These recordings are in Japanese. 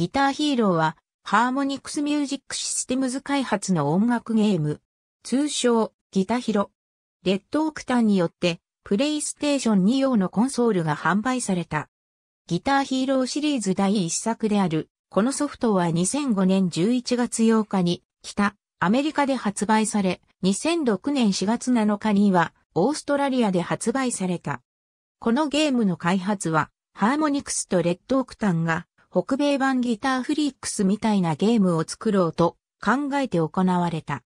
ギターヒーローは、ハーモニクスミュージックシステムズ開発の音楽ゲーム、通称、ギタヒロ。レッドオクタンによって、プレイステーション2用のコンソールが販売された。ギターヒーローシリーズ第1作である、このソフトは2005年11月8日に、北、アメリカで発売され、2006年4月7日には、オーストラリアで発売された。このゲームの開発は、ハーモニクスとレッドオクタンが北米版ギターフリックスみたいなゲームを作ろうと考えて行われた。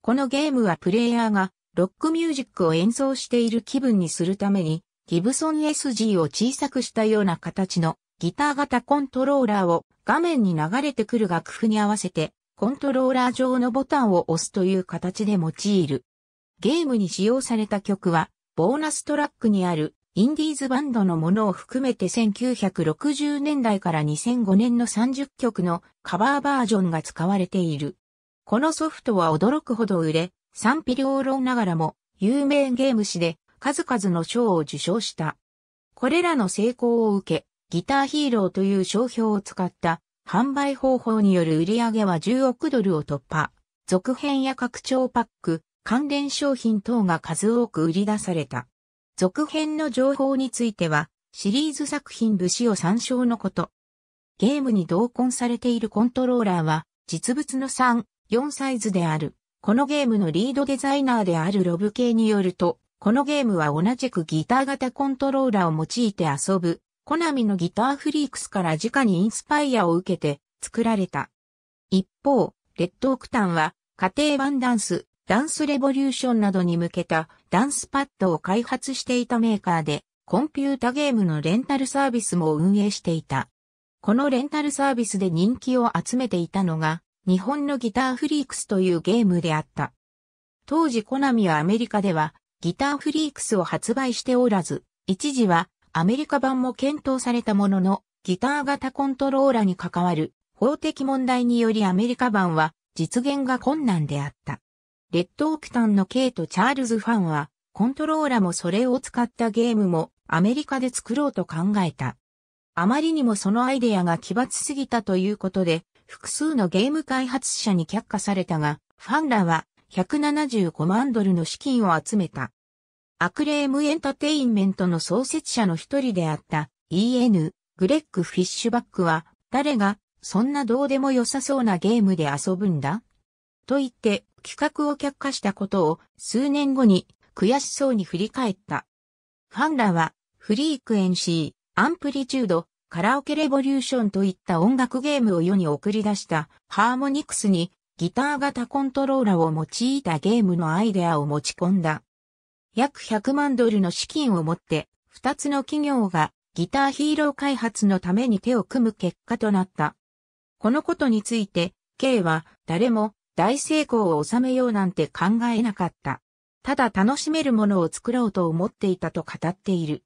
このゲームはプレイヤーがロックミュージックを演奏している気分にするためにギブソン SG を小さくしたような形のギター型コントローラーを画面に流れてくる楽譜に合わせてコントローラー上のボタンを押すという形で用いる。ゲームに使用された曲はボーナストラックにあるインディーズバンドのものを含めて1960年代から2005年の30曲のカバーバージョンが使われている。このソフトは驚くほど売れ、賛否両論ながらも有名ゲーム誌で数々の賞を受賞した。これらの成功を受け、ギターヒーローという商標を使った販売方法による売り上げは10億ドルを突破。続編や拡張パック、関連商品等が数多く売り出された。続編の情報については、シリーズ作品武士を参照のこと。ゲームに同梱されているコントローラーは、実物の3、4サイズである。このゲームのリードデザイナーであるロブ系によると、このゲームは同じくギター型コントローラーを用いて遊ぶ、コナミのギターフリークスから直にインスパイアを受けて作られた。一方、レッドオクタンは家庭版ダンス、ダンスレボリューションなどに向けたダンスパッドを開発していたメーカーで、コンピュータゲームのレンタルサービスも運営していた。このレンタルサービスで人気を集めていたのが、日本のギターフリークスというゲームであった。当時コナミはアメリカでは、ギターフリークスを発売しておらず、一時はアメリカ版も検討されたものの、ギター型コントローラに関わる法的問題によりアメリカ版は実現が困難であった。レッドオクタンの K とチャールズファンは、コントローラもそれを使ったゲームもアメリカで作ろうと考えた。あまりにもそのアイデアが奇抜すぎたということで、複数のゲーム開発者に却下されたが、ファンらは175万ドルの資金を集めた。アクレームエンタテインメントの創設者の一人であった EN、グレッグ・フィッシュバックは、誰が、そんなどうでも良さそうなゲームで遊ぶんだと言って、企画を却下したことを数年後に悔しそうに振り返った。ファンらはフリークエンシー、アンプリチュード、カラオケレボリューションといった音楽ゲームを世に送り出したハーモニクスにギター型コントローラーを用いたゲームのアイデアを持ち込んだ。約100万ドルの資金を持って2つの企業がギターヒーロー開発のために手を組む結果となった。このことについて、K は誰も大成功を収めようなんて考えなかった。ただ楽しめるものを作ろうと思っていたと語っている。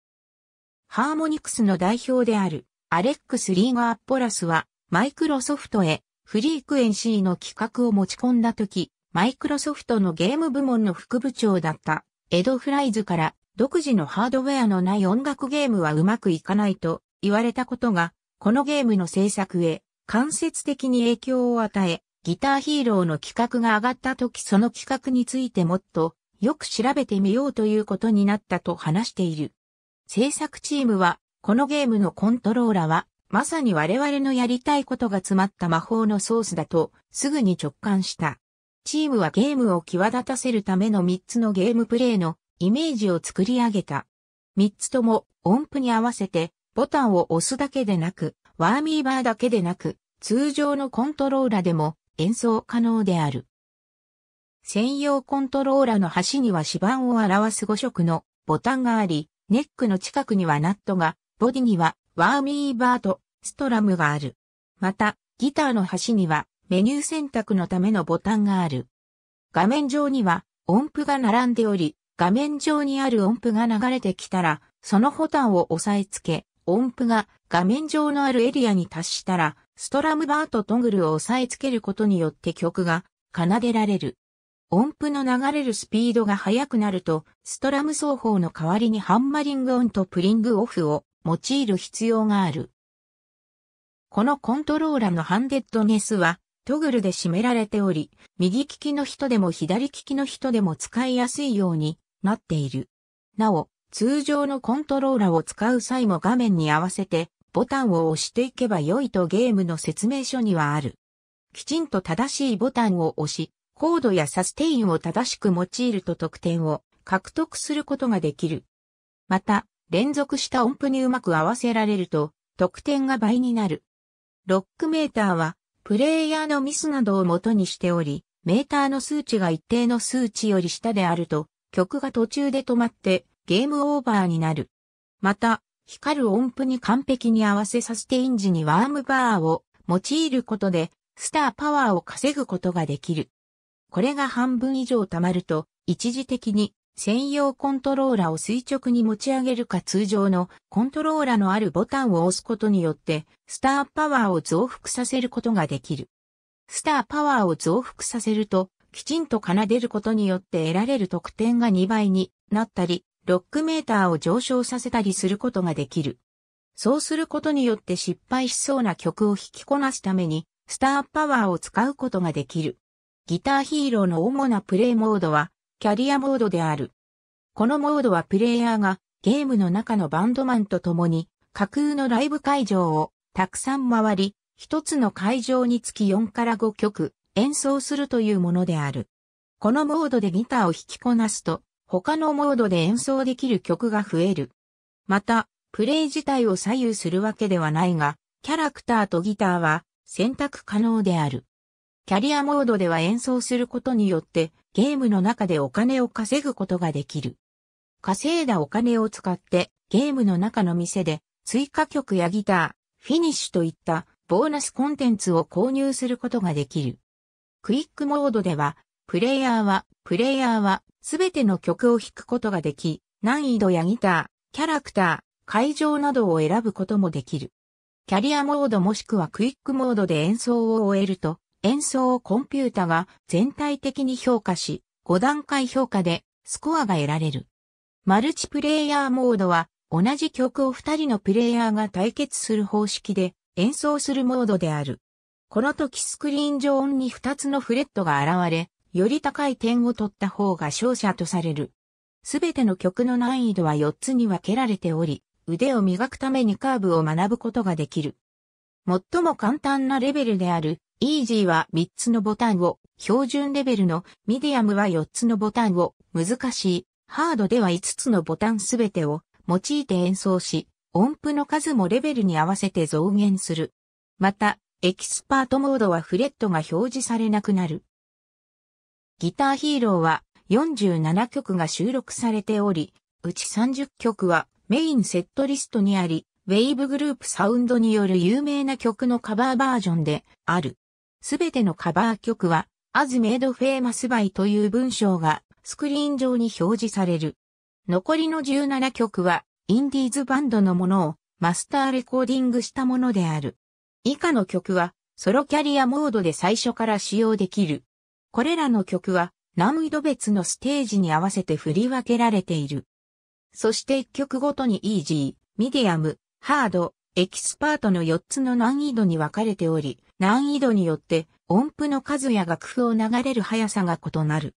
ハーモニクスの代表であるアレックス・リーガー・ポラスはマイクロソフトへフリークエンシーの企画を持ち込んだ時、マイクロソフトのゲーム部門の副部長だったエド・フライズから独自のハードウェアのない音楽ゲームはうまくいかないと言われたことが、このゲームの制作へ間接的に影響を与え、ギターヒーローの企画が上がった時その企画についてもっとよく調べてみようということになったと話している。制作チームは、このゲームのコントローラは、まさに我々のやりたいことが詰まった魔法のソースだと、すぐに直感した。チームはゲームを際立たせるための3つのゲームプレイのイメージを作り上げた。3つとも音符に合わせてボタンを押すだけでなく、ワーミーバーだけでなく、通常のコントローラでも演奏可能である。専用コントローラの端には指板を表す5色のボタンがあり、ネックの近くにはナットが、ボディにはワーミーバーとストラムがある。また、ギターの端にはメニュー選択のためのボタンがある。画面上には音符が並んでおり、画面上にある音符が流れてきたら、そのボタンを押さえつけ、音符が画面上のあるエリアに達したら、ストラムバーとトグルを押さえつけることによって曲が奏でられる。音符の流れるスピードが速くなると、ストラム奏法の代わりにハンマリングオンとプリングオフを用いる必要がある。このコントローラのハンデッドネスは、トグルで締められており、右利きの人でも左利きの人でも使いやすいようになっている。なお、通常のコントローラを使う際も画面に合わせてボタンを押していけば良いとゲームの説明書にはある。きちんと正しいボタンを押し、コードやサステインを正しく用いると得点を獲得することができる。また、連続した音符にうまく合わせられると、得点が倍になる。ロックメーターは、プレイヤーのミスなどを元にしており、メーターの数値が一定の数値より下であると、曲が途中で止まってゲームオーバーになる。また、光る音符に完璧に合わせさステインジにワームバーを用いることで、スターパワーを稼ぐことができる。これが半分以上溜まると、一時的に専用コントローラを垂直に持ち上げるか通常のコントローラのあるボタンを押すことによって、スターパワーを増幅させることができる。スターパワーを増幅させると、きちんと奏でることによって得られる得点が2倍になったり、ロックメーターを上昇させたりすることができる。そうすることによって失敗しそうな曲を弾きこなすために、スターパワーを使うことができる。ギターヒーローの主なプレイモードは、キャリアモードである。このモードはプレイヤーがゲームの中のバンドマンと共に架空のライブ会場をたくさん回り、一つの会場につき4から5曲演奏するというものである。このモードでギターを弾きこなすと他のモードで演奏できる曲が増える。また、プレイ自体を左右するわけではないが、キャラクターとギターは選択可能である。キャリアモードでは演奏することによってゲームの中でお金を稼ぐことができる。稼いだお金を使ってゲームの中の店で追加曲やギター、フィニッシュといったボーナスコンテンツを購入することができる。クイックモードではプレイヤーは、プレイヤーは、すべての曲を弾くことができ、難易度やギター、キャラクター、会場などを選ぶこともできる。キャリアモードもしくはクイックモードで演奏を終えると、演奏をコンピュータが全体的に評価し、5段階評価でスコアが得られる。マルチプレイヤーモードは、同じ曲を2人のプレイヤーが対決する方式で演奏するモードである。この時スクリーン上に2つのフレットが現れ、より高い点を取った方が勝者とされる。すべての曲の難易度は4つに分けられており、腕を磨くためにカーブを学ぶことができる。最も簡単なレベルである、イージーは3つのボタンを、標準レベルのミディアムは4つのボタンを、難しい、ハードでは5つのボタンすべてを用いて演奏し、音符の数もレベルに合わせて増減する。また、エキスパートモードはフレットが表示されなくなる。ギターヒーローは47曲が収録されており、うち30曲はメインセットリストにあり、ウェイブグループサウンドによる有名な曲のカバーバージョンである。すべてのカバー曲は、As Made Famous by という文章がスクリーン上に表示される。残りの17曲は、インディーズバンドのものをマスターレコーディングしたものである。以下の曲は、ソロキャリアモードで最初から使用できる。これらの曲は難易度別のステージに合わせて振り分けられている。そして1曲ごとにイージー、ミディアム、ハード、エキスパートの4つの難易度に分かれており、難易度によって音符の数や楽譜を流れる速さが異なる。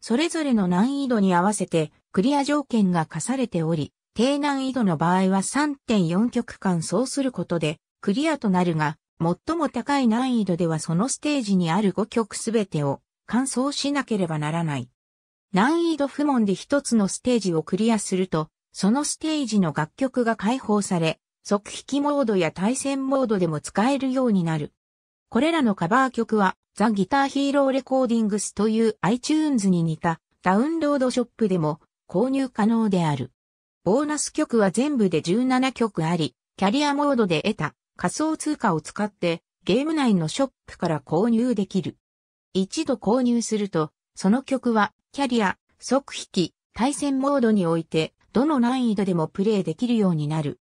それぞれの難易度に合わせてクリア条件が課されており、低難易度の場合は3.4曲間そうすることでクリアとなるが、最も高い難易度ではそのステージにある5曲すべてを完走しなければならない。難易度不問で一つのステージをクリアすると、そのステージの楽曲が解放され、即引きモードや対戦モードでも使えるようになる。これらのカバー曲は、ザ・ギター・ヒーロー・レコーディングスという iTunes に似たダウンロードショップでも購入可能である。ボーナス曲は全部で17曲あり、キャリアモードで得た仮想通貨を使ってゲーム内のショップから購入できる。一度購入すると、その曲はキャリア、即引き、対戦モードにおいてどの難易度でもプレイできるようになる。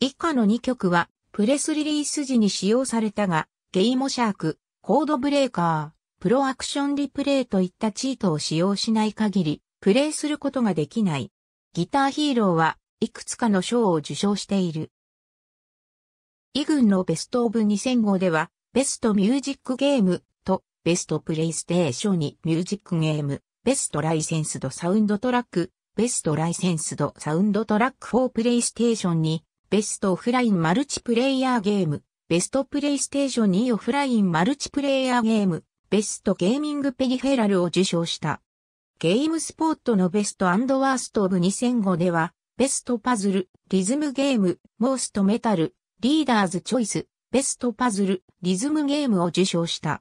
以下の2曲はプレスリリース時に使用されたが、ゲイモシャーク、コードブレーカー、プロアクションリプレイといったチートを使用しない限り、プレイすることができない。ギターヒーローはいくつかの賞を受賞している。イ軍のベストオブ2005では、ベストミュージックゲームと、ベストプレイステーションにミュージックゲーム、ベストライセンスドサウンドトラック、ベストライセンスドサウンドトラック4プレイステーションに、ベストオフラインマルチプレイヤーゲーム、ベストプレイステーション2オフラインマルチプレイヤーゲーム、ベストゲーミングペリフェラルを受賞した。ゲームスポットのベストワーストオブ2005では、ベストパズル、リズムゲーム、モーストメタル、リーダーズチョイス、ベストパズル、リズムゲームを受賞した。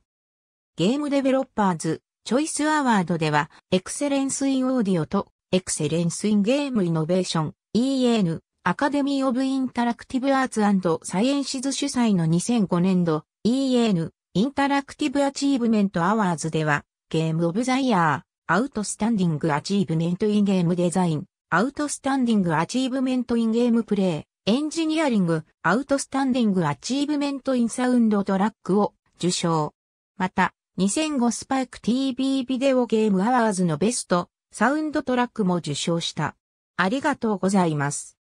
ゲームデベロッパーズ、チョイスアワードでは、エクセレンス・イン・オーディオと、エクセレンス・イン・ゲーム・イノベーション、EN、アカデミー・オブ・インタラクティブ・アーツサイエンシズ主催の2005年度、EN、インタラクティブ・アチーブメント・アワーズでは、ゲーム・オブ・ザ・イヤー、アウトスタンディング・アチーブメント・イン・ゲーム・デザイン、アウトスタンディング・アチーブメント・イン・ゲーム・プレイ、エンジニアリング・アウトスタンディング・アチーブメント・イン・サウンド・トラックを受賞。また、2005スパイク TV ビデオゲームアワーズのベスト、サウンドトラックも受賞した。ありがとうございます。